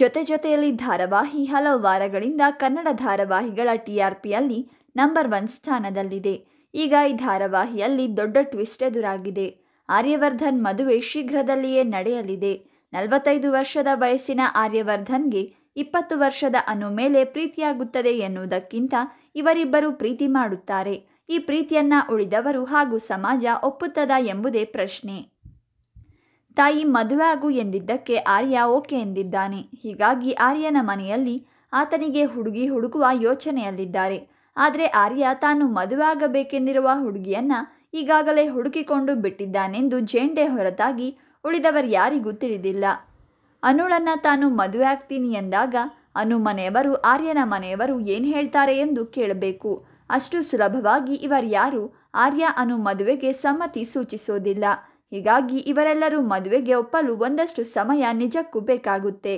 ಜೊತೆ ಜೊತೆಯಲ್ಲಿ ಧಾರಾವಾಹಿ ಹಲವು ವಾರಗಳಿಂದ ಕನ್ನಡ ಧಾರಾವಾಹಿಗಳ ಟಿಆರ್ಪಿಯಲ್ಲಿ ನಂಬರ್ ಒನ್ ಸ್ಥಾನದಲ್ಲಿದೆ ಈಗ ಈ ಧಾರಾವಾಹಿಯಲ್ಲಿ ದೊಡ್ಡ ಟ್ವಿಸ್ಟ್ ಎದುರಾಗಿದೆ ಆರ್ಯವರ್ಧನ್ ಮದುವೆ ಶೀಘ್ರದಲ್ಲಿಯೇ ನಡೆಯಲಿದೆ ನಲವತ್ತೈದು ವರ್ಷದ ವಯಸ್ಸಿನ ಆರ್ಯವರ್ಧನ್ಗೆ ಇಪ್ಪತ್ತು ವರ್ಷದ ಅನು ಮೇಲೆ ಪ್ರೀತಿಯಾಗುತ್ತದೆ ಎನ್ನುವುದಕ್ಕಿಂತ ಇವರಿಬ್ಬರು ಪ್ರೀತಿ ಮಾಡುತ್ತಾರೆ ಈ ಪ್ರೀತಿಯನ್ನ ಉಳಿದವರು ಹಾಗೂ ಸಮಾಜ ಒಪ್ಪುತ್ತದ ಎಂಬುದೇ ಪ್ರಶ್ನೆ ತಾಯಿ ಮದುವೆ ಆಗು ಎಂದಿದ್ದಕ್ಕೆ ಆರ್ಯ ಓಕೆ ಎಂದಿದ್ದಾನೆ ಹೀಗಾಗಿ ಆರ್ಯನ ಮನೆಯಲ್ಲಿ ಆತನಿಗೆ ಹುಡುಗಿ ಹುಡುಕುವ ಯೋಚನೆಯಲ್ಲಿದ್ದಾರೆ ಆದರೆ ಆರ್ಯ ತಾನು ಮದುವೆ ಆಗಬೇಕೆಂದಿರುವ ಹುಡುಗಿಯನ್ನು ಈಗಾಗಲೇ ಹುಡುಕಿಕೊಂಡು ಬಿಟ್ಟಿದ್ದಾನೆಂದು ಜೇಂಡೆ ಹೊರತಾಗಿ ಉಳಿದವರು ಯಾರಿಗೂ ತಿಳಿದಿಲ್ಲ ಅನುಳನ್ನು ತಾನು ಮದುವೆ ಆಗ್ತೀನಿ ಎಂದಾಗ ಅನು ಮನೆಯವರು ಆರ್ಯನ ಮನೆಯವರು ಏನು ಹೇಳ್ತಾರೆ ಎಂದು ಕೇಳಬೇಕು ಅಷ್ಟು ಸುಲಭವಾಗಿ ಇವರು ಯಾರು ಆರ್ಯ ಅನು ಮದುವೆಗೆ ಸಮ್ಮತಿ ಸೂಚಿಸೋದಿಲ್ಲ ಹೀಗಾಗಿ ಇವರೆಲ್ಲರೂ ಮದುವೆಗೆ ಒಪ್ಪಲು ಒಂದಷ್ಟು ಸಮಯ ನಿಜಕ್ಕೂ ಬೇಕಾಗುತ್ತೆ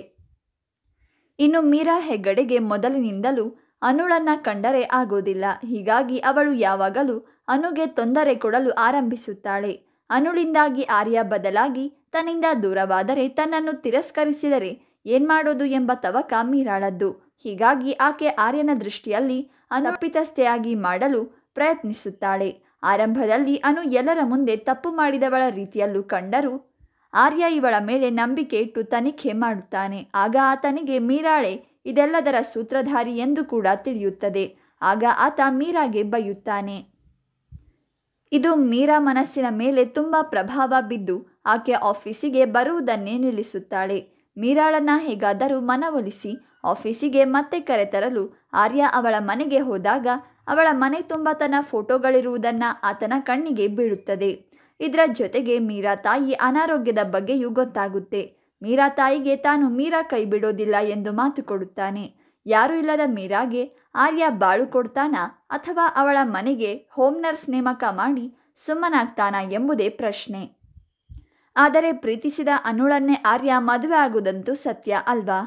ಇನ್ನು ಮೀರಾ ಹೆಗ್ಗಡೆಗೆ ಮೊದಲಿನಿಂದಲೂ ಅನುಳನ್ನ ಕಂಡರೆ ಆಗೋದಿಲ್ಲ ಹೀಗಾಗಿ ಅವಳು ಯಾವಾಗಲೂ ಅನುಗೆ ತೊಂದರೆ ಕೊಡಲು ಆರಂಭಿಸುತ್ತಾಳೆ ಅನುಳಿಂದಾಗಿ ಆರ್ಯ ಬದಲಾಗಿ ತನ್ನಿಂದ ದೂರವಾದರೆ ತನ್ನನ್ನು ತಿರಸ್ಕರಿಸಿದರೆ ಏನ್ಮಾಡೋದು ಎಂಬ ತವಕ ಮೀರಾಳದ್ದು ಹೀಗಾಗಿ ಆಕೆ ಆರ್ಯನ ದೃಷ್ಟಿಯಲ್ಲಿ ಅನಪಿತಸ್ಥೆಯಾಗಿ ಮಾಡಲು ಪ್ರಯತ್ನಿಸುತ್ತಾಳೆ ಆರಂಭದಲ್ಲಿ ಅನು ಎಲ್ಲರ ಮುಂದೆ ತಪ್ಪು ಮಾಡಿದವಳ ರೀತಿಯಲ್ಲೂ ಕಂಡರೂ ಆರ್ಯ ಇವಳ ಮೇಲೆ ನಂಬಿಕೆ ಇಟ್ಟು ತನಿಖೆ ಮಾಡುತ್ತಾನೆ ಆಗ ಆತನಿಗೆ ಮೀರಾಳೆ ಇದೆಲ್ಲದರ ಸೂತ್ರಧಾರಿ ಎಂದು ಕೂಡ ತಿಳಿಯುತ್ತದೆ ಆಗ ಆತ ಮೀರಾಗೆ ಬೈಯುತ್ತಾನೆ ಇದು ಮೀರಾ ಮನಸ್ಸಿನ ಮೇಲೆ ತುಂಬ ಪ್ರಭಾವ ಬಿದ್ದು ಆಕೆ ಆಫೀಸಿಗೆ ಬರುವುದನ್ನೇ ನಿಲ್ಲಿಸುತ್ತಾಳೆ ಮೀರಾಳನ್ನ ಹೇಗಾದರೂ ಮನವೊಲಿಸಿ ಆಫೀಸಿಗೆ ಮತ್ತೆ ಕರೆತರಲು ಆರ್ಯ ಅವಳ ಮನೆಗೆ ಹೋದಾಗ ಅವಳ ಮನೆ ತುಂಬ ತನ್ನ ಫೋಟೋಗಳಿರುವುದನ್ನು ಆತನ ಕಣ್ಣಿಗೆ ಬೀಳುತ್ತದೆ ಇದರ ಜೊತೆಗೆ ಮೀರಾ ತಾಯಿ ಅನಾರೋಗ್ಯದ ಬಗ್ಗೆಯೂ ಗೊತ್ತಾಗುತ್ತೆ ಮೀರಾ ತಾಯಿಗೆ ತಾನು ಮೀರಾ ಕೈ ಬಿಡೋದಿಲ್ಲ ಎಂದು ಮಾತು ಕೊಡುತ್ತಾನೆ ಯಾರೂ ಇಲ್ಲದ ಮೀರಾಗೆ ಆರ್ಯ ಬಾಳು ಕೊಡ್ತಾನ ಅಥವಾ ಅವಳ ಮನೆಗೆ ಹೋಮ್ ನರ್ಸ್ ನೇಮಕ ಮಾಡಿ ಸುಮ್ಮನಾಗ್ತಾನ ಎಂಬುದೇ ಪ್ರಶ್ನೆ ಆದರೆ ಪ್ರೀತಿಸಿದ ಅನುಳನ್ನೇ ಆರ್ಯ ಮದುವೆ ಆಗುವುದಂತೂ ಸತ್ಯ ಅಲ್ವಾ